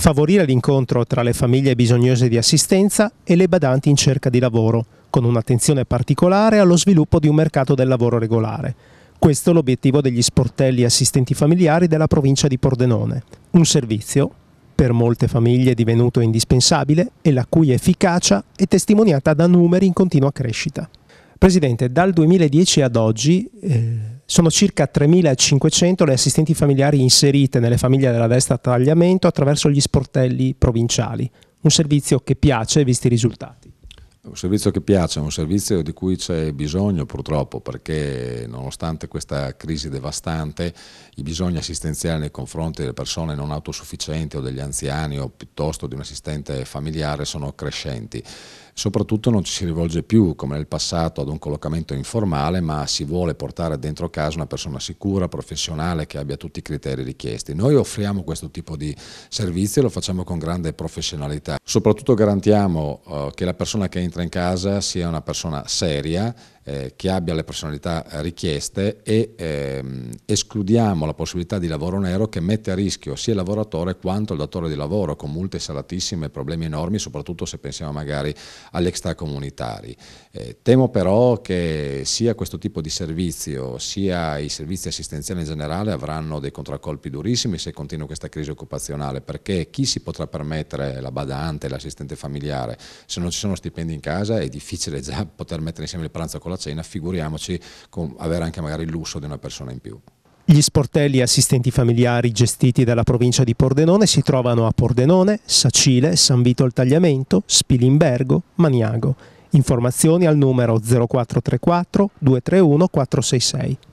favorire l'incontro tra le famiglie bisognose di assistenza e le badanti in cerca di lavoro, con un'attenzione particolare allo sviluppo di un mercato del lavoro regolare. Questo è l'obiettivo degli sportelli assistenti familiari della provincia di Pordenone, un servizio per molte famiglie divenuto indispensabile e la cui efficacia è testimoniata da numeri in continua crescita. Presidente, dal 2010 ad oggi eh, sono circa 3.500 le assistenti familiari inserite nelle famiglie della destra tagliamento attraverso gli sportelli provinciali, un servizio che piace visti i risultati. Un servizio che piace, un servizio di cui c'è bisogno purtroppo perché nonostante questa crisi devastante i bisogni assistenziali nei confronti delle persone non autosufficienti o degli anziani o piuttosto di un assistente familiare sono crescenti. Soprattutto non ci si rivolge più come nel passato ad un collocamento informale ma si vuole portare dentro casa una persona sicura, professionale che abbia tutti i criteri richiesti. Noi offriamo questo tipo di servizio e lo facciamo con grande professionalità. Soprattutto garantiamo eh, che la persona che è in entra in casa sia una persona seria eh, che abbia le personalità eh, richieste e ehm, escludiamo la possibilità di lavoro nero che mette a rischio sia il lavoratore quanto il datore di lavoro con multe salatissime e problemi enormi soprattutto se pensiamo magari agli extracomunitari. Eh, temo però che sia questo tipo di servizio sia i servizi assistenziali in generale avranno dei contraccolpi durissimi se continua questa crisi occupazionale perché chi si potrà permettere la badante, l'assistente familiare se non ci sono stipendi in casa è difficile già poter mettere insieme il pranzo con la cena, figuriamoci con avere anche magari il lusso di una persona in più. Gli sportelli assistenti familiari gestiti dalla provincia di Pordenone si trovano a Pordenone, Sacile, San Vito al Tagliamento, Spilimbergo, Maniago. Informazioni al numero 0434 231 466.